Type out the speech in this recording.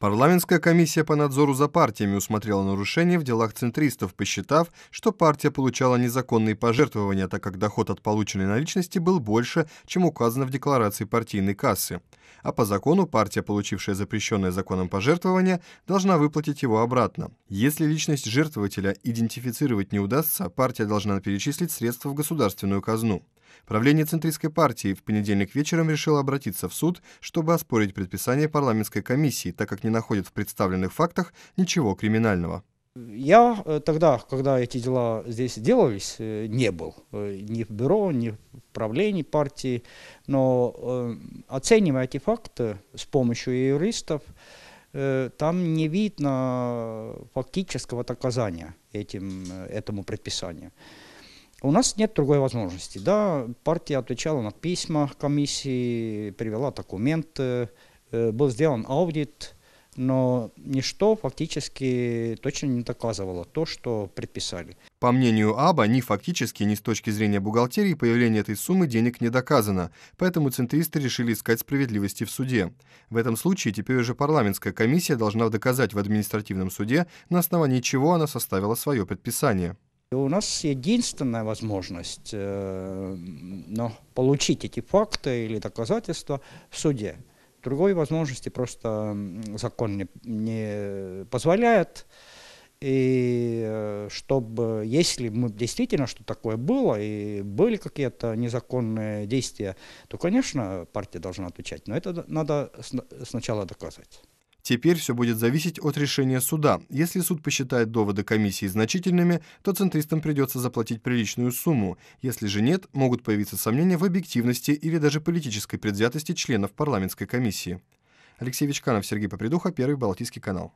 Парламентская комиссия по надзору за партиями усмотрела нарушения в делах центристов, посчитав, что партия получала незаконные пожертвования, так как доход от полученной наличности был больше, чем указано в декларации партийной кассы. А по закону партия, получившая запрещенное законом пожертвование, должна выплатить его обратно. Если личность жертвователя идентифицировать не удастся, партия должна перечислить средства в государственную казну. Правление Центристской партии в понедельник вечером решило обратиться в суд, чтобы оспорить предписание парламентской комиссии, так как не находит в представленных фактах ничего криминального. Я э, тогда, когда эти дела здесь делались, э, не был э, ни в бюро, ни в правлении партии, но оценивая эти факты с помощью юристов, там не видно фактического доказания этим, этому предписанию. У нас нет другой возможности. Да, партия отвечала на письма комиссии, привела документы, э, был сделан аудит, но ничто фактически точно не доказывало то, что предписали. По мнению АБА, ни фактически, ни с точки зрения бухгалтерии появление этой суммы денег не доказано, поэтому центристы решили искать справедливости в суде. В этом случае теперь уже парламентская комиссия должна доказать в административном суде, на основании чего она составила свое предписание. И у нас единственная возможность э, ну, получить эти факты или доказательства в суде. Другой возможности просто закон не, не позволяет. И э, чтобы, если мы действительно что такое было, и были какие-то незаконные действия, то, конечно, партия должна отвечать. Но это надо сначала доказать. Теперь все будет зависеть от решения суда. Если суд посчитает доводы комиссии значительными, то центристам придется заплатить приличную сумму. Если же нет, могут появиться сомнения в объективности или даже политической предвзятости членов парламентской комиссии. Алексей Вичканов, Сергей Попридуха, Первый Балтийский канал.